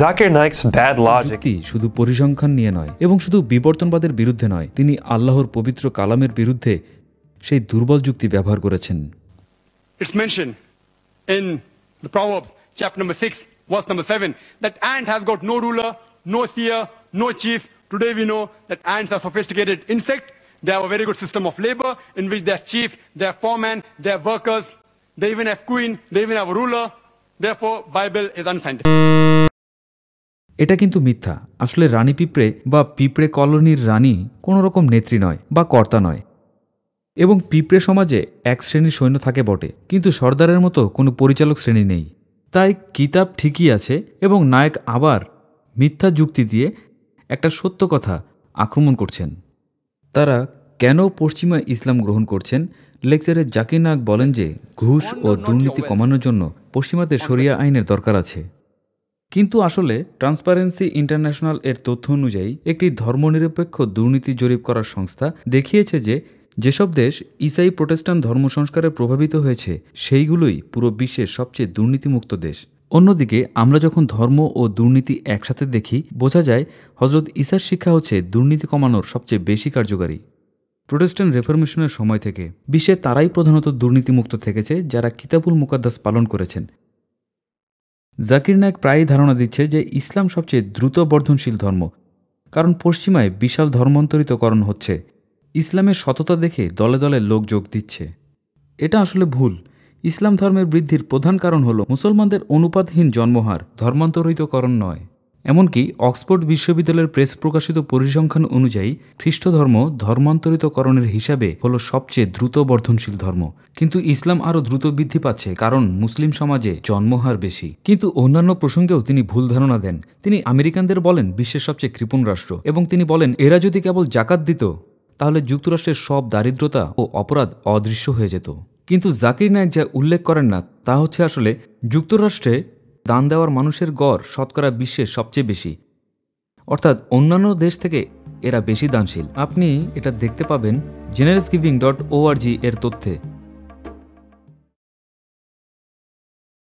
Zakir নাইকস bad logic শুধু পরিসংখ্যান নিয়ে নয় এবং শুধু বিবর্তনবাদের বিরুদ্ধে নয় তিনি আল্লাহর পবিত্র কালামের বিরুদ্ধে সেই দুর্বল যুক্তি ব্যবহার করেছেন It's mentioned in the Proverbs chapter number 6 verse number 7 that ant has got no ruler, no seer, no chief. Today we know that ants are sophisticated insect. They have a very good system of labor in which they have chief, they have foreman, they have workers, they even have queen, they even have a ruler. Therefore, Bible is unscientific. এটা কিন্তু মিথ্যা আসলে রানী পিঁপড়ে বা পিঁপড়ে কলোনির রানী কোনো রকম নেত্রী নয় বা কর্তা নয় এবং পিঁপড়ে সমাজে এক শ্রেণীর সৈন্য থাকে বটে কিন্তু সর্দারের মতো কোনো পরিচালক শ্রেণী নেই তাই কিতাব ঠিকই আছে এবং নায়ক আবার মিথ্যা যুক্তি দিয়ে একটা সত্য কথা আক্রমণ করছেন তারা কেন পশ্চিমা ইসলাম গ্রহণ করছেন লেকচারে জাকির নাক বলেন যে ঘুষ ও দুর্নীতি কমানোর জন্য পশ্চিমাতে সরিয়া আইনের দরকার আছে কিন্তু আসলে ট্রান্সপারেন্সি ইন্টারন্যাশনাল এর তথ্য অনুযায়ী একটি ধর্মনিরপেক্ষ দুর্নীতি জরিপ করার সংস্থা দেখিয়েছে যে যেসব দেশ ইসাই প্রোটেস্টান ধর্ম সংস্কারে প্রভাবিত হয়েছে সেইগুলোই পুরো বিশ্বের সবচেয়ে দুর্নীতিমুক্ত দেশ অন্যদিকে আমরা যখন ধর্ম ও দুর্নীতি একসাথে দেখি বোঝা যায় হজরত ইসার শিক্ষা হচ্ছে দুর্নীতি কমানোর সবচেয়ে বেশি কার্যকারী প্রোটেস্ট্যান্ট রেফরমেশনের সময় থেকে বিশ্বে তারাই প্রধানত দুর্নীতিমুক্ত থেকেছে যারা কিতাবুল মুকাদ্দাস পালন করেছেন জাকির নায়ক প্রায়ই ধারণা দিচ্ছে যে ইসলাম সবচেয়ে দ্রুত বর্ধনশীল ধর্ম কারণ পশ্চিমায় বিশাল ধর্মান্তরিতকরণ হচ্ছে ইসলামের সততা দেখে দলে দলে লোক যোগ দিচ্ছে এটা আসলে ভুল ইসলাম ধর্মের বৃদ্ধির প্রধান কারণ হল মুসলমানদের অনুপাতহীন জন্মহার ধর্মান্তরিতকরণ নয় এমনকি অক্সফোর্ড বিশ্ববিদ্যালয়ের প্রেস প্রকাশিত পরিসংখ্যান অনুযায়ী খ্রিস্ট ধর্ম ধর্মান্তরিতকরণের হিসাবে হল সবচেয়ে দ্রুত বর্ধনশীল ধর্ম কিন্তু ইসলাম আরও দ্রুত বৃদ্ধি পাচ্ছে কারণ মুসলিম সমাজে জন্মহার বেশি কিন্তু অন্যান্য প্রসঙ্গেও তিনি ভুল ধারণা দেন তিনি আমেরিকানদের বলেন বিশ্বের সবচেয়ে কৃপণ রাষ্ট্র এবং তিনি বলেন এরা যদি কেবল জাকাত দিত তাহলে যুক্তরাষ্ট্রের সব দারিদ্রতা ও অপরাধ অদৃশ্য হয়ে যেত কিন্তু জাকির নায়ক যা উল্লেখ করেন না তা হচ্ছে আসলে যুক্তরাষ্ট্রে দান দেওয়ার মানুষের গড় শতকরা বিশ্বের সবচেয়ে বেশি অর্থাৎ অন্যান্য দেশ থেকে এরা বেশি দানশীল আপনি এটা দেখতে পাবেন জেনারেস গিভিং ডট জি এর তথ্যে